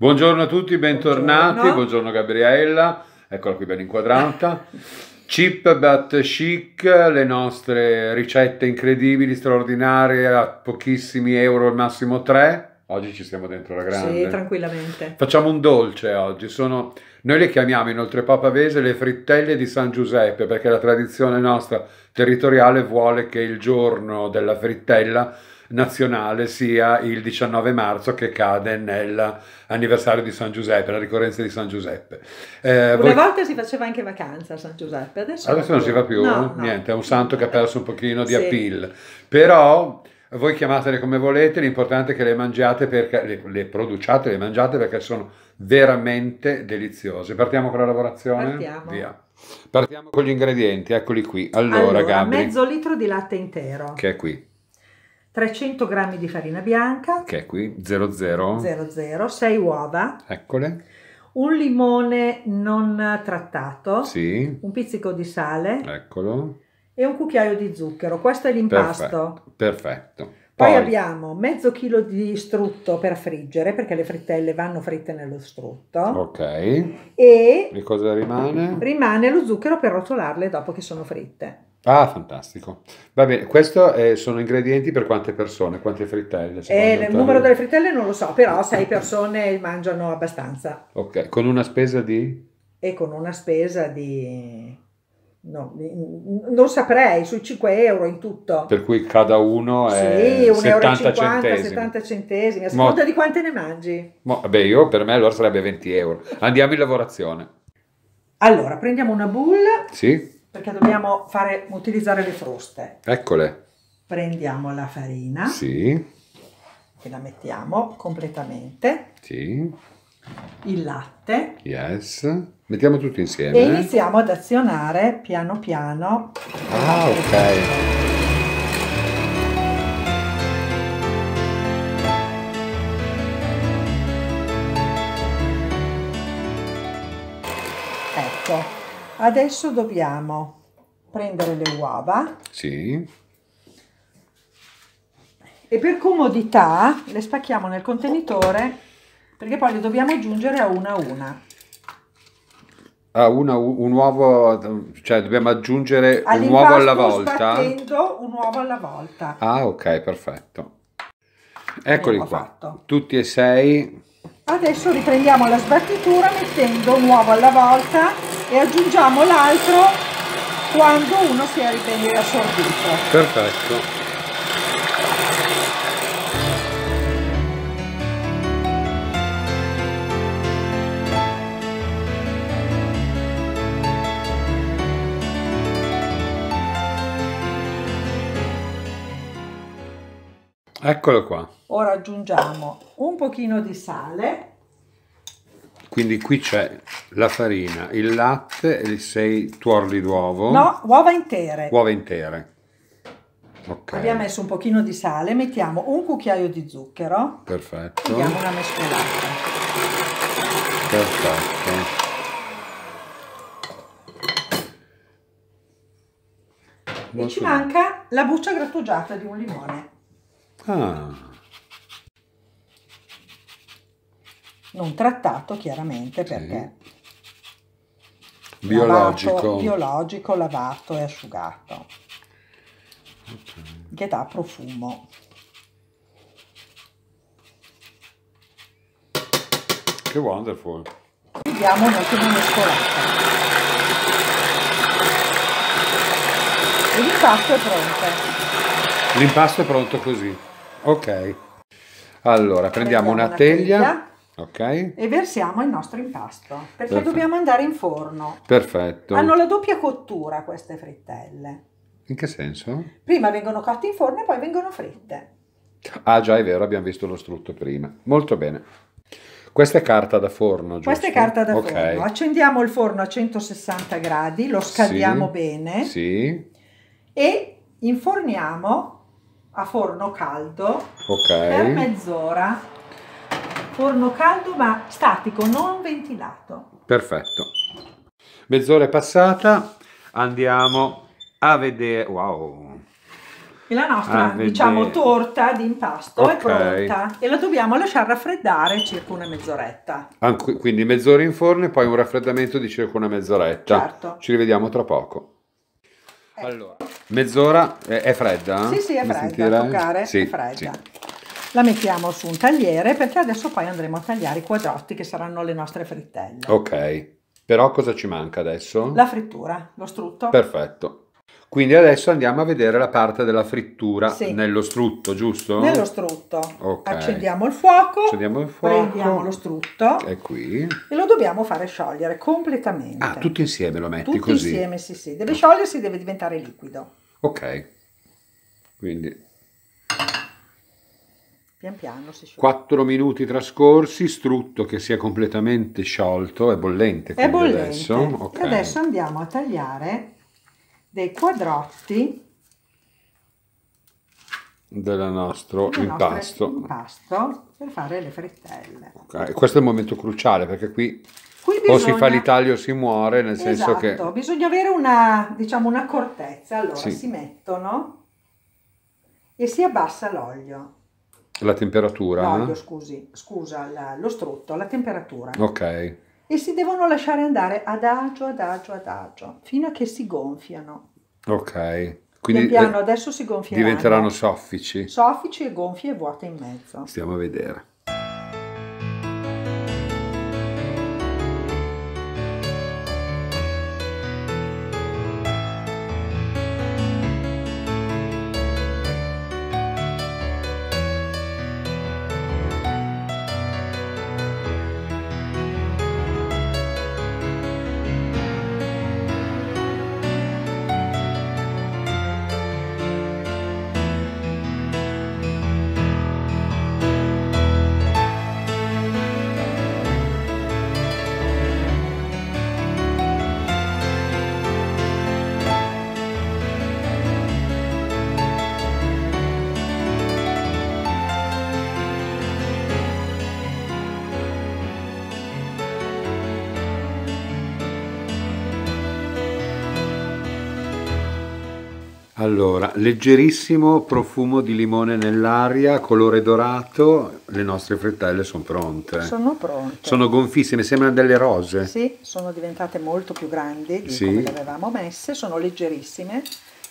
Buongiorno a tutti, bentornati. Buongiorno, Buongiorno Gabriella, eccola qui ben inquadrata. Chip but chic, le nostre ricette incredibili, straordinarie, a pochissimi euro, al massimo tre. Oggi ci siamo dentro la grande. Sì, tranquillamente. Facciamo un dolce oggi. Sono, noi le chiamiamo inoltre papavese le frittelle di San Giuseppe perché la tradizione nostra territoriale vuole che il giorno della frittella nazionale sia il 19 marzo che cade nell'anniversario di San Giuseppe, la ricorrenza di San Giuseppe. Eh, Una voi... volta si faceva anche vacanza a San Giuseppe, adesso, adesso non si fa più, no, no. niente, è un santo che ha perso un pochino di sì. appeal, però voi chiamatele come volete, l'importante è che le mangiate perché le, le, produciate, le mangiate perché sono veramente deliziose. Partiamo con la lavorazione? Partiamo. Via. Partiamo con gli ingredienti, eccoli qui. Allora, allora Gabri. Mezzo litro di latte intero. Che è qui. 300 g di farina bianca, che è qui 00, 6 uova, eccole, un limone non trattato, sì. un pizzico di sale, eccolo, e un cucchiaio di zucchero. Questo è l'impasto. Perfetto. perfetto. Poi, Poi, abbiamo mezzo chilo di strutto per friggere, perché le frittelle vanno fritte nello strutto. Ok. E, e cosa rimane? Rimane lo zucchero per rotolarle dopo che sono fritte. Ah, fantastico. Va bene, questi eh, sono ingredienti per quante persone, quante frittelle? Eh, il numero delle frittelle non lo so, però sei persone mangiano abbastanza. Ok, con una spesa di? E con una spesa di... No, non saprei, sui 5 euro in tutto. Per cui cada uno è sì, 70 centesimi. 70 centesimi, a seconda Mo... di quante ne mangi. Mo... Beh, io per me allora sarebbe 20 euro. Andiamo in lavorazione. Allora, prendiamo una bulla. Sì perché dobbiamo fare, utilizzare le fruste. Eccole. Prendiamo la farina. Sì. E la mettiamo completamente. Sì. Il latte. Yes. Mettiamo tutto insieme. E iniziamo ad azionare piano piano. Ah, ok. Adesso dobbiamo prendere le uova. Sì. E per comodità le spacchiamo nel contenitore perché poi le dobbiamo aggiungere a una a una. Ah, una, un uovo, cioè dobbiamo aggiungere un uovo alla volta. un uovo alla volta. Ah, ok, perfetto. Eccoli qua, fatto. tutti e sei. Adesso riprendiamo la sbattitura mettendo un uovo alla volta e aggiungiamo l'altro quando uno si è ben riassorbito. Perfetto. Eccolo qua. Ora aggiungiamo un pochino di sale. Quindi qui c'è la farina, il latte e i sei tuorli d'uovo. No, uova intere. Uova intere. Okay. Abbiamo messo un pochino di sale, mettiamo un cucchiaio di zucchero. Perfetto. E diamo una mescolata. Perfetto. E Molto ci manca la buccia grattugiata di un limone. Ah. non trattato chiaramente perché sì. biologico. Lavato, biologico, lavato e asciugato, okay. che dà profumo. Che wonderful! Vediamo un un'ottima mescolata. l'impasto è pronto. L'impasto è pronto così. Ok. Allora, prendiamo, prendiamo una, una teglia. teglia Okay. E versiamo il nostro impasto perché Perfetto. dobbiamo andare in forno. Perfetto. Hanno la doppia cottura queste frittelle. In che senso? Prima vengono cotte in forno e poi vengono fritte. Ah già è vero, abbiamo visto lo strutto prima. Molto bene. Questa è carta da forno, giusto? Questa è carta da okay. forno. Accendiamo il forno a 160 gradi, lo scaldiamo sì, bene. Sì. E inforniamo a forno caldo okay. per mezz'ora forno caldo ma statico, non ventilato. Perfetto. Mezz'ora è passata, andiamo a vedere... Wow! E la nostra, diciamo, torta di impasto okay. è pronta e la dobbiamo lasciare raffreddare circa una mezz'oretta. Anc quindi mezz'ora in forno e poi un raffreddamento di circa una mezz'oretta. Certo. Ci rivediamo tra poco. Eh. Allora, mezz'ora è, eh, è, fredda? Eh? Sì, sì, è fredda. Toccare, sì, è fredda. Sì la mettiamo su un tagliere perché adesso poi andremo a tagliare i quadrotti che saranno le nostre frittelle. Ok, però cosa ci manca adesso? La frittura, lo strutto. Perfetto. Quindi adesso andiamo a vedere la parte della frittura sì. nello strutto, giusto? Nello strutto. Okay. Accendiamo il fuoco. Accendiamo il fuoco. Prendiamo lo strutto. È qui. E lo dobbiamo fare sciogliere completamente. Ah, tutto insieme lo metti tutti così? Tutto insieme, sì, sì. Deve sciogliersi, deve diventare liquido. Ok. Quindi Pian piano si scioglie. Quattro minuti trascorsi, strutto che si è completamente sciolto, è bollente. È bollente. Adesso. Okay. adesso andiamo a tagliare dei quadrotti del nostro del impasto. Nostro impasto per fare le frittelle. Okay. Questo è il momento cruciale perché qui, qui bisogna... o si fa l'italia o si muore, nel esatto, senso che... bisogna avere una, diciamo, una cortezza. Allora sì. si mettono e si abbassa l'olio. La temperatura? No, scusi, scusa, la, lo strutto, la temperatura. Ok. E si devono lasciare andare adagio, adagio, adagio, fino a che si gonfiano. Ok. Quindi pian piano eh, adesso si gonfieranno. Diventeranno soffici. Soffici e gonfie e vuote in mezzo. Stiamo a vedere. Allora, leggerissimo profumo di limone nell'aria, colore dorato, le nostre frittelle sono pronte. Sono pronte. Sono gonfissime, sembrano delle rose. Sì, sono diventate molto più grandi di sì. come le avevamo messe, sono leggerissime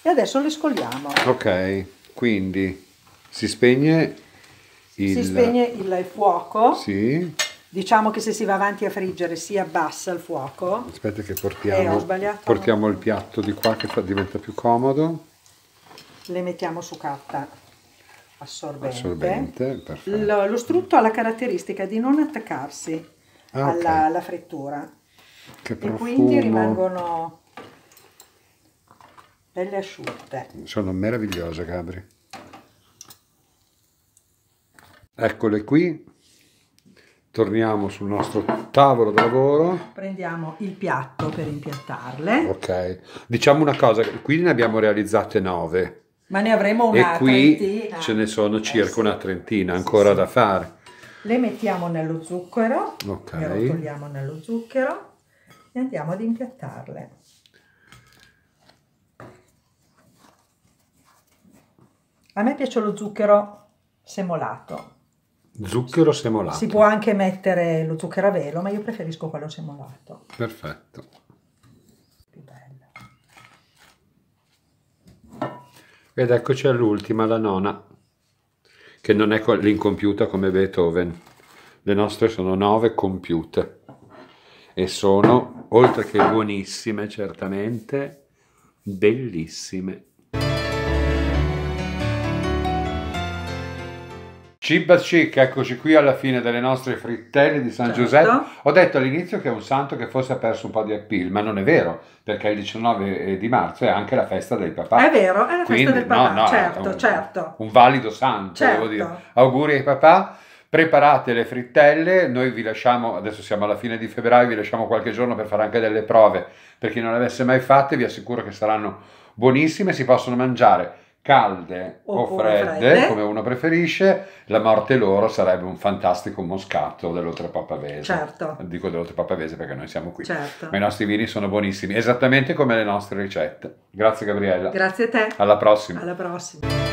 e adesso le scogliamo. Ok, quindi si spegne il... Si spegne il fuoco. Sì. Diciamo che se si va avanti a friggere si abbassa il fuoco. Aspetta che portiamo, eh, portiamo il piatto di qua che fa, diventa più comodo le mettiamo su carta assorbente. assorbente lo, lo, strutto ha la caratteristica di non attaccarsi ah, alla, okay. alla, frittura. Che E quindi rimangono belle asciutte. Sono meravigliose, Gabri. Eccole qui. Torniamo sul nostro tavolo di lavoro. Prendiamo il piatto per impiattarle. Ok. Diciamo una cosa, qui ne abbiamo realizzate 9 ma ne avremo una e qui trentina. ce ne sono eh circa eh sì. una trentina ancora sì, sì. da fare. Le mettiamo nello zucchero, okay. le rotoliamo nello zucchero e andiamo ad impiattarle. A me piace lo zucchero semolato. Zucchero semolato. Si può anche mettere lo zucchero a velo, ma io preferisco quello semolato. Perfetto. Ed eccoci all'ultima, la nona, che non è l'incompiuta come Beethoven. Le nostre sono nove compiute e sono, oltre che buonissime, certamente bellissime. Ciba Chic, eccoci qui alla fine delle nostre frittelle di San certo. Giuseppe. Ho detto all'inizio che è un santo che forse ha perso un po' di appeal, ma non è vero, perché il 19 eh, di marzo è anche la festa del papà. È vero, è la Quindi, festa del papà, no, no, certo, un, certo. Un valido santo, certo. devo dire. Auguri ai papà. Preparate le frittelle, noi vi lasciamo, adesso siamo alla fine di febbraio, vi lasciamo qualche giorno per fare anche delle prove. Per chi non le avesse mai fatte, vi assicuro che saranno buonissime, si possono mangiare calde o, o fredde, fredde, come uno preferisce, la morte loro sarebbe un fantastico moscato dell'oltrepapavese. Certo. Dico dell'oltrepapavese perché noi siamo qui. Certo. Ma i nostri vini sono buonissimi, esattamente come le nostre ricette. Grazie Gabriella. Grazie a te. Alla prossima. Alla prossima.